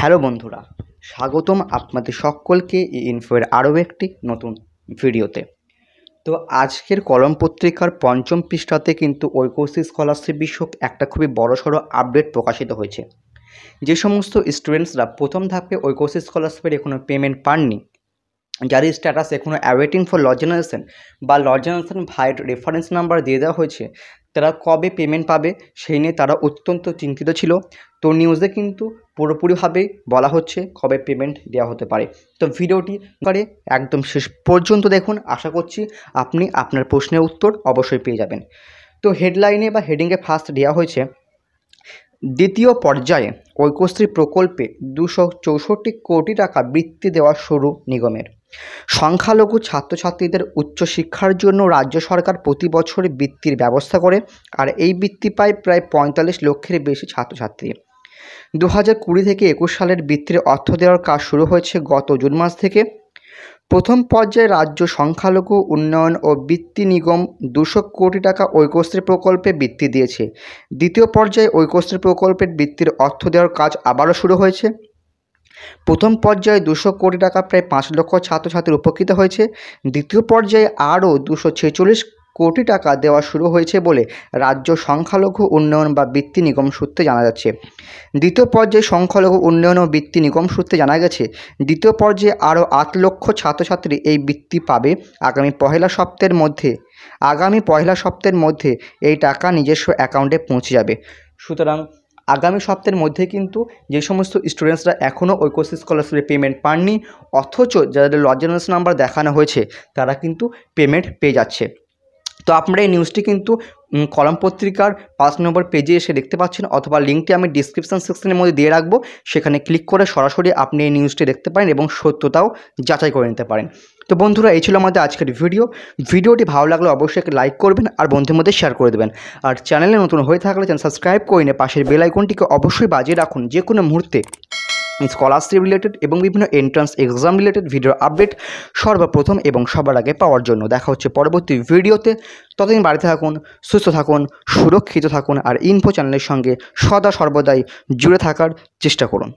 hello বন্ধুরা স্বাগতম আপনাদের সকলকে এই ইনফোয়ের আরও একটি নতুন ভিডিওতে তো আজকের কলম পত্রিকার পঞ্চম পৃষ্ঠাতে কিন্তু ঐকোসি স্কলারশিপ বিষয়ক একটা খুবই বড়সড় আপডেট প্রকাশিত হয়েছে যে সমস্ত স্টুডেন্টসরা প্রথম ধাপে ঐকোসি স্কলারশিপের এখনও পেমেন্ট পাননি যার স্ট্যাটাস এখনও অ্যাওয়েটিং ফর লজ জেনারেশন বা লজ জেনারেশন ভাইয়ের রেফারেন্স নাম্বার দিয়ে দেওয়া হয়েছে তারা কবে পেমেন্ট পাবে সেই নিয়ে তারা অত্যন্ত চিন্তিত ছিল তো নিউজে কিন্তু পুরোপুরিভাবে বলা হচ্ছে কবে পেমেন্ট দেওয়া হতে পারে তো ভিডিওটি করে একদম শেষ পর্যন্ত দেখুন আশা করছি আপনি আপনার প্রশ্নের উত্তর অবশ্যই পেয়ে যাবেন তো হেডলাইনে বা হেডিংয়ে ফার্স্ট দেওয়া হয়েছে দ্বিতীয় পর্যায়ে ঐক্যশ্রী প্রকল্পে দুশো চৌষট্টি কোটি টাকা বৃত্তি দেওয়া শুরু নিগমের সংখ্যালঘু ছাত্রছাত্রীদের উচ্চশিক্ষার জন্য রাজ্য সরকার প্রতি বছর বৃত্তির ব্যবস্থা করে আর এই বৃত্তি পায় প্রায় পঁয়তাল্লিশ লক্ষের বেশি ছাত্রছাত্রী দু হাজার কুড়ি থেকে একুশ সালের বৃত্তির অর্থ দেওয়ার কাজ শুরু হয়েছে গত জুন মাস থেকে প্রথম পর্যায়ে রাজ্য সংখ্যালঘু উন্নয়ন ও বৃত্তি নিগম দুশো কোটি টাকা ঐক্যশ্রী প্রকল্পে বৃত্তি দিয়েছে দ্বিতীয় পর্যায়ে ঐক্যশ্রী প্রকল্পের বৃত্তির অর্থ দেওয়ার কাজ আবারও শুরু হয়েছে প্রথম পর্যায়ে দুশো কোটি টাকা প্রায় পাঁচ লক্ষ ছাত্রছাত্রী উপকৃত হয়েছে দ্বিতীয় পর্যায়ে আরও দুশো ছেচল্লিশ কোটি টাকা দেওয়া শুরু হয়েছে বলে রাজ্য সংখ্যালঘু উন্নয়ন বা বৃত্তি নিগম সূত্রে জানা যাচ্ছে দ্বিতীয় পর্যায়ে সংখ্যালঘু উন্নয়ন ও বৃত্তি নিগম সূত্রে জানা গেছে দ্বিতীয় পর্যায়ে আরও আট লক্ষ ছাত্রছাত্রী এই বৃত্তি পাবে আগামী পহেলা সপ্তাহের মধ্যে আগামী পহেলা সপ্তাহের মধ্যে এই টাকা নিজস্ব অ্যাকাউন্টে পৌঁছে যাবে সুতরাং আগামী সপ্তাহের মধ্যে কিন্তু যে সমস্ত স্টুডেন্টসরা এখনও ঐক্যশ্রী স্কলারশিপের পেমেন্ট পাননি অথচ যাদের লজেন্স নাম্বার দেখানো হয়েছে তারা কিন্তু পেমেন্ট পেয়ে যাচ্ছে তো আপনারা এই নিউজটি কিন্তু কলম পত্রিকার পাঁচ নম্বর পেজে এসে দেখতে পাচ্ছেন অথবা লিঙ্কটি আমি ডিসক্রিপশান সেকশনের মধ্যে দিয়ে রাখবো সেখানে ক্লিক করে সরাসরি আপনি এই নিউজটি দেখতে পারেন এবং সত্যতাও যাচাই করে নিতে পারেন তো বন্ধুরা এই ছিল আমাদের আজকের ভিডিও ভিডিওটি ভালো লাগলে অবশ্যই একটা লাইক করবেন আর বন্ধুর মধ্যে শেয়ার করে দেবেন আর চ্যানেলে নতুন হয়ে থাকলে চ্যানেল সাবস্ক্রাইব করে নিয়ে পাশের বেলাইকনটিকে অবশ্যই বাজিয়ে রাখুন যে কোনো মুহূর্তে স্কলারশিপ রিলেটেড এবং বিভিন্ন entrance exam related video update সর্বপ্রথম এবং সবার আগে পাওয়ার জন্য দেখা হচ্ছে পরবর্তী ভিডিওতে ততদিন বাড়িতে থাকুন সুস্থ থাকুন সুরক্ষিত থাকুন আর ইনফো চ্যানেলের সঙ্গে সদা সর্বদাই জুড়ে থাকার চেষ্টা করুন